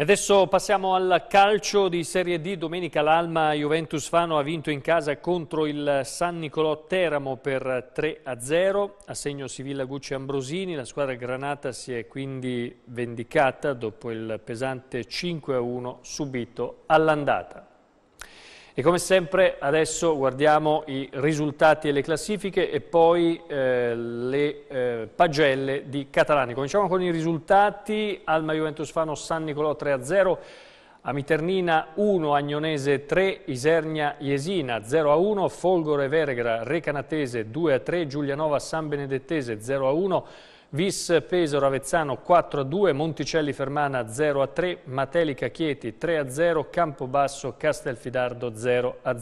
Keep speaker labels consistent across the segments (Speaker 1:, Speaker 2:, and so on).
Speaker 1: E adesso passiamo al calcio di Serie D. Domenica l'Alma Juventus Fano ha vinto in casa contro il San Nicolò Teramo per 3-0. A segno Sivilla Gucci Ambrosini. La squadra granata si è quindi vendicata dopo il pesante 5-1 subito all'andata. E come sempre adesso guardiamo i risultati e le classifiche e poi eh, le eh, pagelle di Catalani. Cominciamo con i risultati. Alma Juventus Fano San Nicolò 3-0, Amiternina 1, Agnonese 3, Isernia Iesina 0-1, Folgore Vergra Recanatese 2-3, Giulianova San Benedettese 0-1, Vis Pesaro Avezzano 4-2, a Monticelli Fermana 0-3, a Matelica Chieti 3-0, a Campobasso Castelfidardo 0-0. a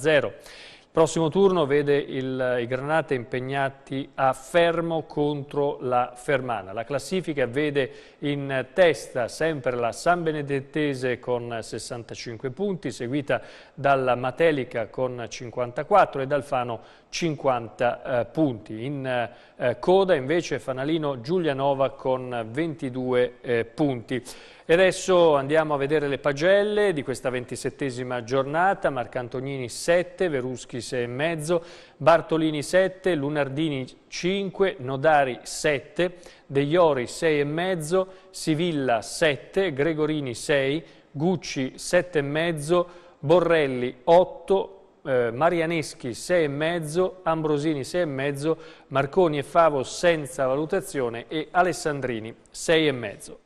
Speaker 1: Prossimo turno vede il, i Granate impegnati a fermo contro la Fermana. La classifica vede in testa sempre la San Benedettese con 65 punti, seguita dalla Matelica con 54 e dal Fano 50 eh, punti. In eh, coda invece Fanalino Giulianova con 22 eh, punti. E adesso andiamo a vedere le pagelle di questa ventisettesima giornata, Marcantonini 7, Veruschi 6,5, Bartolini 7, Lunardini 5, Nodari 7, De Iori 6,5, Sivilla 7, Gregorini 6, Gucci 7,5, Borrelli 8, eh, Marianeschi 6,5, Ambrosini 6,5, Marconi e Favo senza valutazione e Alessandrini 6,5.